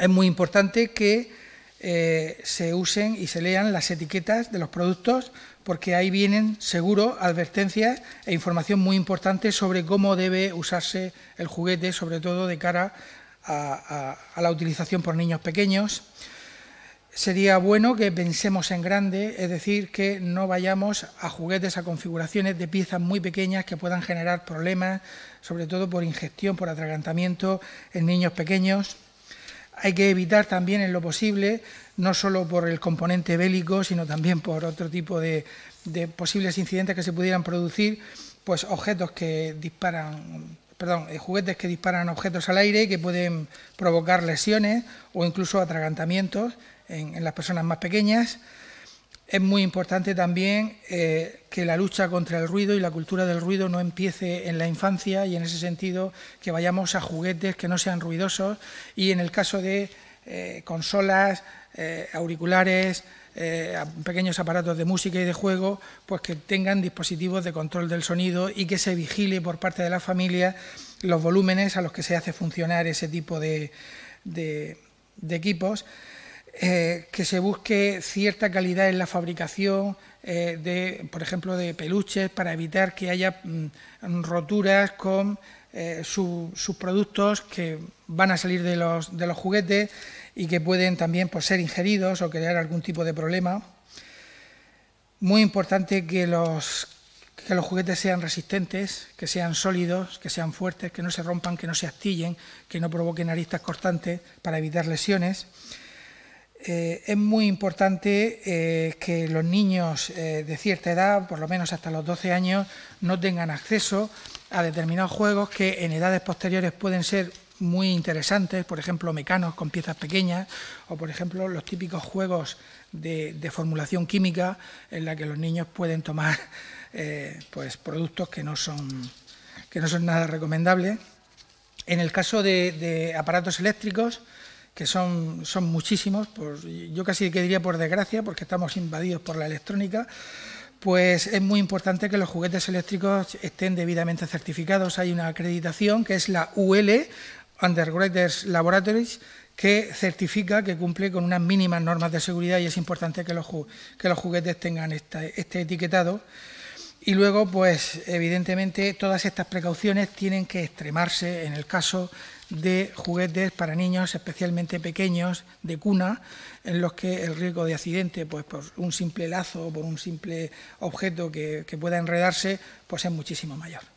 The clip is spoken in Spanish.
es muy importante que eh, se usen y se lean las etiquetas de los productos porque ahí vienen seguro advertencias e información muy importante sobre cómo debe usarse el juguete, sobre todo de cara a, a la utilización por niños pequeños. Sería bueno que pensemos en grande, es decir, que no vayamos a juguetes, a configuraciones de piezas muy pequeñas que puedan generar problemas, sobre todo por ingestión, por atragantamiento en niños pequeños hay que evitar también en lo posible, no solo por el componente bélico, sino también por otro tipo de, posibles incidentes que se pudieran producir, pues objetos que disparan, perdón, eh, juguetes que disparan objetos al aire que pueden provocar lesiones o incluso atragantamientos en las personas más pequeñas. Es muy importante también eh, que la lucha contra el ruido y la cultura del ruido no empiece en la infancia y en ese sentido que vayamos a juguetes que no sean ruidosos y en el caso de eh, consolas, eh, auriculares, pequeños aparatos de música y de juego, pues que tengan dispositivos de control del sonido y que se vigile por parte de la familia los volúmenes a los que se hace funcionar ese tipo de equipos. Eh, que se busque cierta calidad en la fabricación, eh, de, por ejemplo, de peluches para evitar que haya mm, roturas con eh, sus productos que van a salir de los, juguetes y que pueden también pues, ser ingeridos o crear algún tipo de problema. Muy importante que los, que los juguetes sean resistentes, que sean sólidos, que sean fuertes, que no se rompan, que no se astillen, que no provoquen aristas cortantes para evitar lesiones. Eh, es muy importante eh, que los niños eh, de cierta edad, por lo menos hasta los 12 años, no tengan acceso a determinados juegos que en edades posteriores pueden ser muy interesantes, por ejemplo, mecanos con piezas pequeñas o, por ejemplo, los típicos juegos de, formulación química en la que los niños pueden tomar pues, productos que no, son, que no son nada recomendables. En el caso de aparatos eléctricos, que son, muchísimos, pues yo casi que diría por desgracia, porque estamos invadidos por la electrónica, pues es muy importante que los juguetes eléctricos estén debidamente certificados. Hay una acreditación que es la UL, Undergraders Laboratories, que certifica que cumple con unas mínimas normas de seguridad y es importante que los, que los juguetes tengan este etiquetado. Y luego, pues evidentemente, todas estas precauciones tienen que extremarse en el caso de juguetes para niños especialmente pequeños de cuna, en los que el riesgo de accidente, pues por un simple lazo o por un simple objeto que, pueda enredarse, pues es muchísimo mayor.